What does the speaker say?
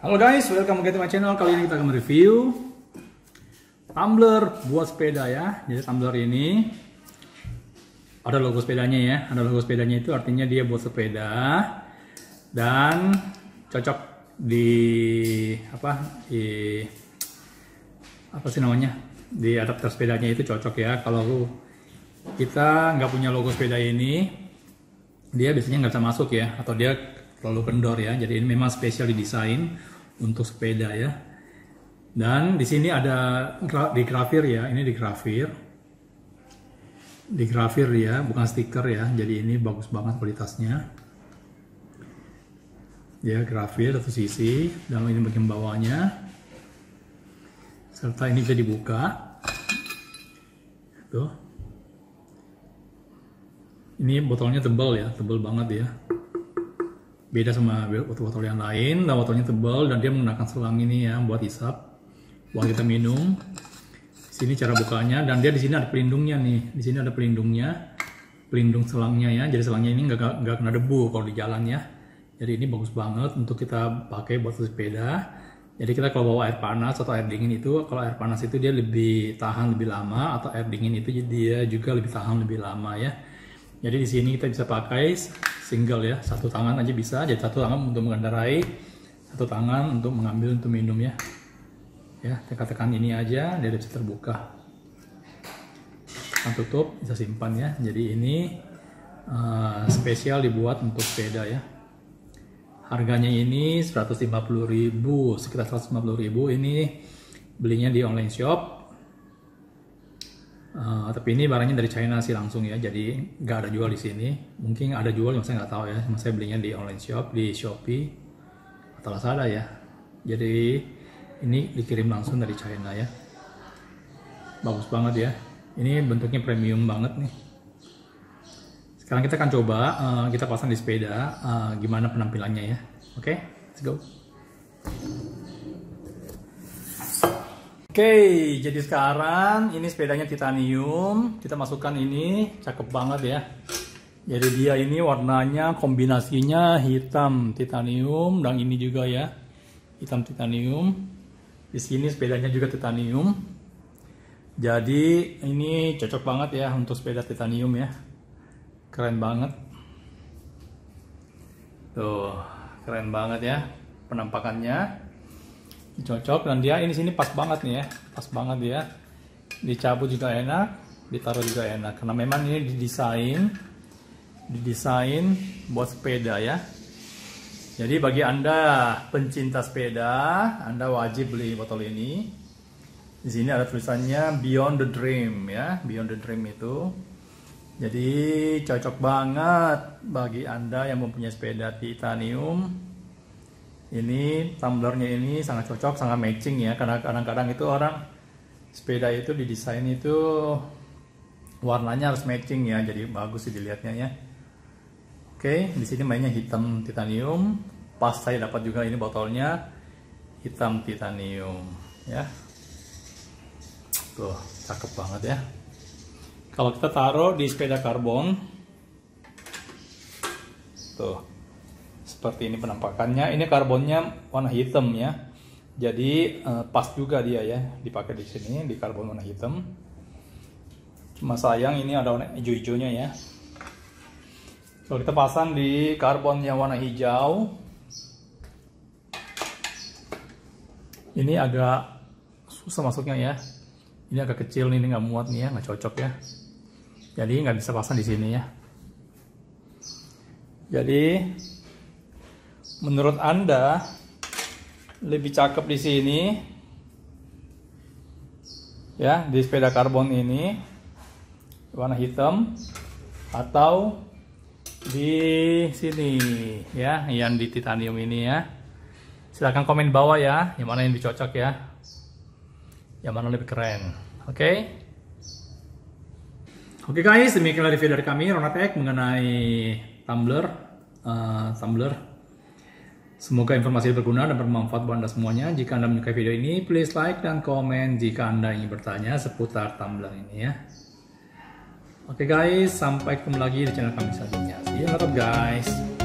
Halo guys, welcome back to my channel. Kali ini kita akan review tumbler buat sepeda ya. Jadi tumbler ini ada logo sepedanya ya. Ada logo sepedanya itu artinya dia buat sepeda dan cocok di apa di apa sih namanya di adapter sepedanya itu cocok ya. Kalau kita nggak punya logo sepeda ini, dia biasanya nggak bisa masuk ya. Atau dia terlalu kendor ya. Jadi ini memang spesial didesain untuk sepeda ya. Dan di sini ada di grafir ya, ini di grafir. Di grafir ya, bukan stiker ya. Jadi ini bagus banget kualitasnya. Ya, grafir satu sisi, dan ini bagian bawahnya. Serta ini bisa dibuka. Tuh. Ini botolnya tebal ya, tebal banget ya beda sama botol botol yang lain nah botolnya tebal dan dia menggunakan selang ini ya buat isap. buat kita minum Di sini cara bukanya dan dia di sini ada pelindungnya nih di sini ada pelindungnya pelindung selangnya ya jadi selangnya ini nggak nggak kena debu kalau di jalan ya jadi ini bagus banget untuk kita pakai buat sepeda jadi kita kalau bawa air panas atau air dingin itu kalau air panas itu dia lebih tahan lebih lama atau air dingin itu dia juga lebih tahan lebih lama ya jadi di sini kita bisa pakai single ya satu tangan aja bisa jadi satu tangan untuk mengendarai satu tangan untuk mengambil untuk minum ya ya tekan-tekan ini aja dia bisa terbuka kita tutup bisa simpan ya jadi ini uh, spesial dibuat untuk sepeda ya harganya ini 150.000 sekitar 150.000 ini belinya di online shop Uh, tapi ini barangnya dari China sih langsung ya, jadi nggak ada jual di sini. Mungkin ada jual, yang saya nggak tahu ya. Cuma saya belinya di online shop, di Shopee atau Lazada ya. Jadi ini dikirim langsung dari China ya. Bagus banget ya. Ini bentuknya premium banget nih. Sekarang kita akan coba, uh, kita pasang di sepeda, uh, gimana penampilannya ya. Oke, okay, let's go. Oke, jadi sekarang ini sepedanya titanium. Kita masukkan ini, cakep banget ya. Jadi dia ini warnanya kombinasinya hitam titanium dan ini juga ya. Hitam titanium. Di sini sepedanya juga titanium. Jadi ini cocok banget ya untuk sepeda titanium ya. Keren banget. Tuh, keren banget ya penampakannya cocok dan dia ini sini pas banget nih ya pas banget dia dicabut juga enak ditaruh juga enak karena memang ini didesain didesain buat sepeda ya jadi bagi anda pencinta sepeda anda wajib beli botol ini di sini ada tulisannya Beyond the Dream ya Beyond the Dream itu jadi cocok banget bagi anda yang mempunyai sepeda titanium ini tumblernya ini sangat cocok sangat matching ya karena kadang-kadang itu orang sepeda itu didesain itu warnanya harus matching ya jadi bagus sih dilihatnya ya oke di sini mainnya hitam titanium pas saya dapat juga ini botolnya hitam titanium ya tuh cakep banget ya kalau kita taruh di sepeda karbon tuh seperti ini penampakannya ini karbonnya warna hitam ya jadi eh, pas juga dia ya dipakai di sini di karbon warna hitam cuma sayang ini ada warna hijau-hijaunya ya kalau so, kita pasang di karbon yang warna hijau ini agak susah masuknya ya ini agak kecil nih ini nggak muat nih ya nggak cocok ya jadi nggak bisa pasang di sini ya jadi menurut Anda lebih cakep di sini ya di sepeda karbon ini warna hitam atau di sini ya yang di titanium ini ya silahkan komen bawah ya yang mana yang dicocok ya yang mana lebih keren oke okay? Oke okay guys, demikianlah video dari kami Ronatek mengenai tumbler, uh, eh, tumbler Semoga informasi berguna dan bermanfaat buat Anda semuanya. Jika Anda menyukai video ini, please like dan komen jika Anda ingin bertanya seputar tampilan ini ya. Oke okay guys, sampai ketemu lagi di channel kami selanjutnya. See you later guys.